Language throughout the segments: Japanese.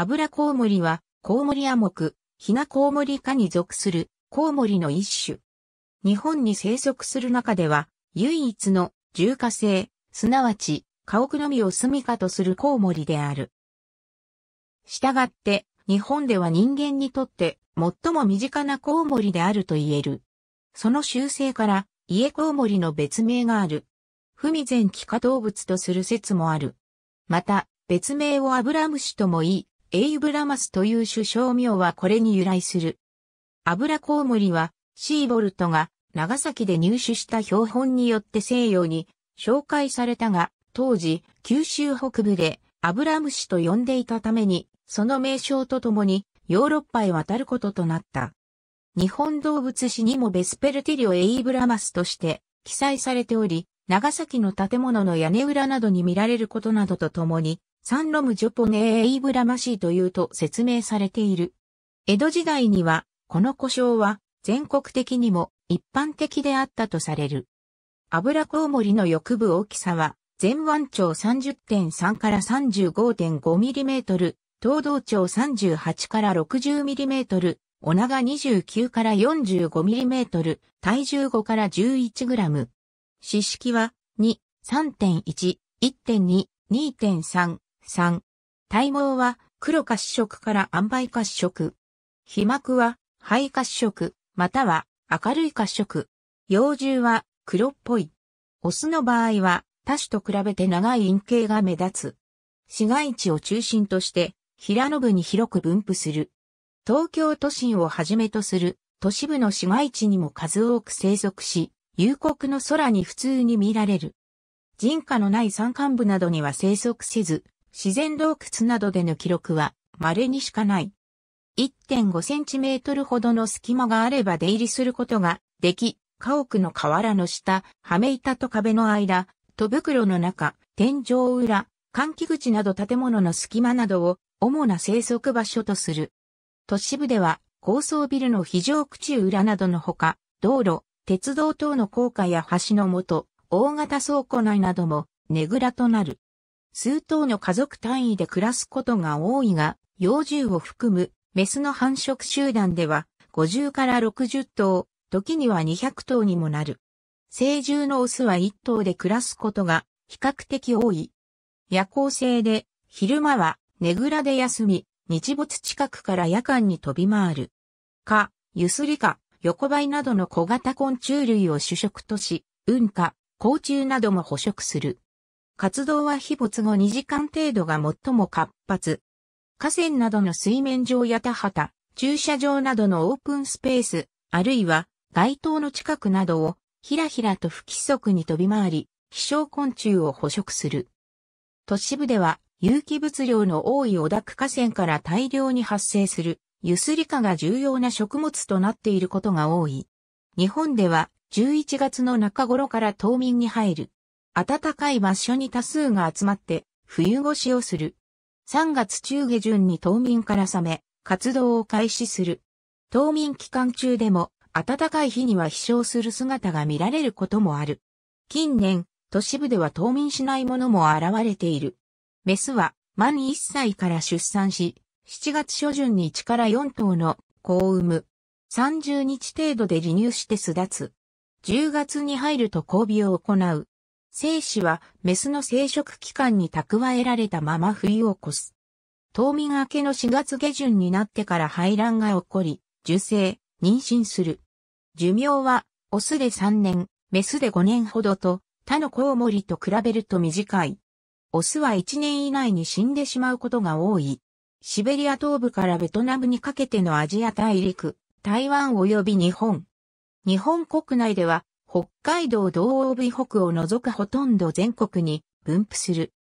油コウモリは、コウモリ亜ク、ヒナコウモリ科に属するコウモリの一種。日本に生息する中では、唯一の重化性、すなわち、家屋のみを住処とするコウモリである。したがって、日本では人間にとって最も身近なコウモリであると言える。その習性から、家コウモリの別名がある。不未然気化動物とする説もある。また、別名をアブラムシとも言い、エイブラマスという首相名はこれに由来する。アブラコウモリは、シーボルトが長崎で入手した標本によって西洋に紹介されたが、当時、九州北部でアブラムシと呼んでいたために、その名称とともにヨーロッパへ渡ることとなった。日本動物史にもベスペルティリオ・エイブラマスとして記載されており、長崎の建物の屋根裏などに見られることなどとともに、サンロム・ジョポネー・エイブラマシーというと説明されている。江戸時代には、この故障は全国的にも一般的であったとされる。油コウモリの翼部大きさは、全腕長30.3から35.5ミリメートル、東道長38から60ミリメートル、お長29から45ミリメートル、体重5から11グラム。四式は、2、3.1、1.2、2.3、3、体毛は黒褐色から塩梅褐色。皮膜は肺褐色、または明るい褐色。幼獣は黒っぽい。オスの場合は他種と比べて長い陰茎が目立つ。市街地を中心として平野部に広く分布する。東京都心をはじめとする都市部の市街地にも数多く生息し、夕刻の空に普通に見られる。人家のない山間部などには生息せず、自然洞窟などでの記録は稀にしかない。1.5センチメートルほどの隙間があれば出入りすることができ、家屋の瓦の下、はめ板と壁の間、戸袋の中、天井裏、換気口など建物の隙間などを主な生息場所とする。都市部では高層ビルの非常口裏などのほか、道路、鉄道等の高架や橋のもと、大型倉庫内などもねぐらとなる。数頭の家族単位で暮らすことが多いが、幼獣を含むメスの繁殖集団では50から60頭、時には200頭にもなる。成獣のオスは1頭で暮らすことが比較的多い。夜行性で昼間はねぐらで休み、日没近くから夜間に飛び回る。か、ゆすりか、横ばいなどの小型昆虫類を主食とし、んか、甲虫なども捕食する。活動は日没後2時間程度が最も活発。河川などの水面上や田畑、駐車場などのオープンスペース、あるいは街灯の近くなどをひらひらと不規則に飛び回り、飛翔昆虫を捕食する。都市部では有機物量の多いオダク河川から大量に発生するユスリカが重要な食物となっていることが多い。日本では11月の中頃から冬眠に入る。暖かい場所に多数が集まって、冬越しをする。3月中下旬に冬眠から覚め、活動を開始する。冬眠期間中でも、暖かい日には飛翔する姿が見られることもある。近年、都市部では冬眠しないものも現れている。メスは、満1歳から出産し、7月初旬に1から4頭の子を産む。30日程度で離乳して巣立つ。10月に入ると交尾を行う。精子はメスの生殖期間に蓄えられたまま冬を越す。冬眠明けの4月下旬になってから排卵が起こり、受精、妊娠する。寿命は、オスで3年、メスで5年ほどと、他のコウモリと比べると短い。オスは1年以内に死んでしまうことが多い。シベリア東部からベトナムにかけてのアジア大陸、台湾及び日本。日本国内では北海道道央部北を除くほとんど全国に分布する。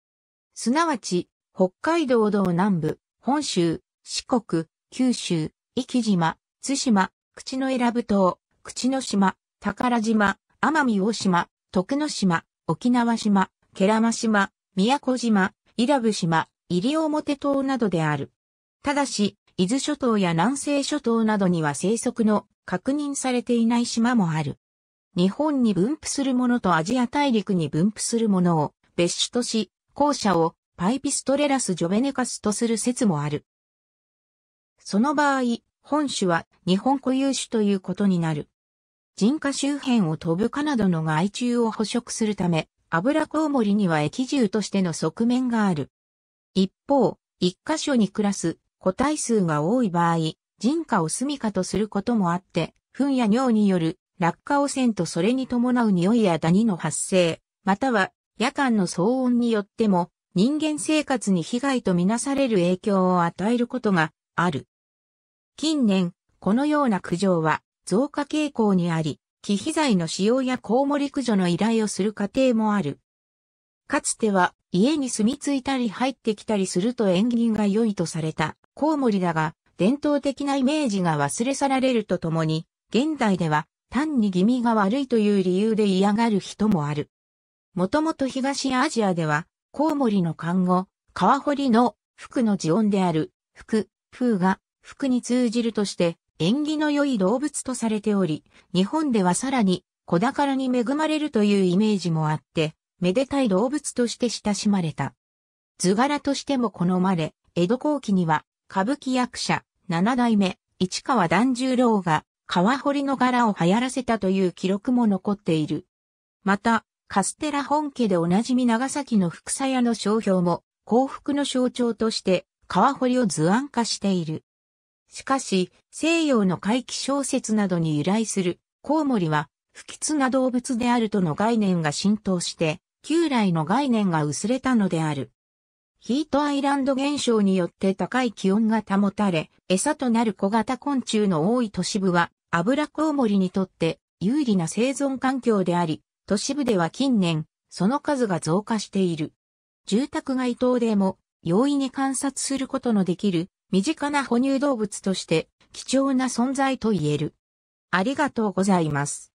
すなわち、北海道道南部、本州、四国、九州、生岐島、津島、口永良部島、口之島、宝島、奄美大島、徳之島、沖縄島、慶良間島、宮古島、伊良部島、西表島などである。ただし、伊豆諸島や南西諸島などには生息の確認されていない島もある。日本に分布するものとアジア大陸に分布するものを別種とし、後者をパイピストレラス・ジョベネカスとする説もある。その場合、本種は日本固有種ということになる。人家周辺を飛ぶカナダの害虫を捕食するため、油コウモリには液獣としての側面がある。一方、一箇所に暮らす個体数が多い場合、人家を住みかとすることもあって、糞や尿による落下汚染とそれに伴う匂いやダニの発生、または夜間の騒音によっても人間生活に被害とみなされる影響を与えることがある。近年、このような苦情は増加傾向にあり、機肥剤の使用やコウモリ駆除の依頼をする過程もある。かつては家に住み着いたり入ってきたりすると縁起が良いとされたコウモリだが、伝統的なイメージが忘れ去られるとともに、現代では単に気味が悪いという理由で嫌がる人もある。もともと東アジアでは、コウモリの漢語、川堀の服の字音である、服、風が服に通じるとして、縁起の良い動物とされており、日本ではさらに子宝に恵まれるというイメージもあって、めでたい動物として親しまれた。図柄としても好まれ、江戸後期には歌舞伎役者、七代目、市川團十郎が川堀の柄を流行らせたという記録も残っている。また、カステラ本家でおなじみ長崎の福鞘の商標も幸福の象徴として川堀を図案化している。しかし、西洋の怪奇小説などに由来するコウモリは不吉な動物であるとの概念が浸透して、旧来の概念が薄れたのである。ヒートアイランド現象によって高い気温が保たれ、餌となる小型昆虫の多い都市部は油コウモリにとって有利な生存環境であり、都市部では近年、その数が増加している。住宅街等でも容易に観察することのできる身近な哺乳動物として貴重な存在と言える。ありがとうございます。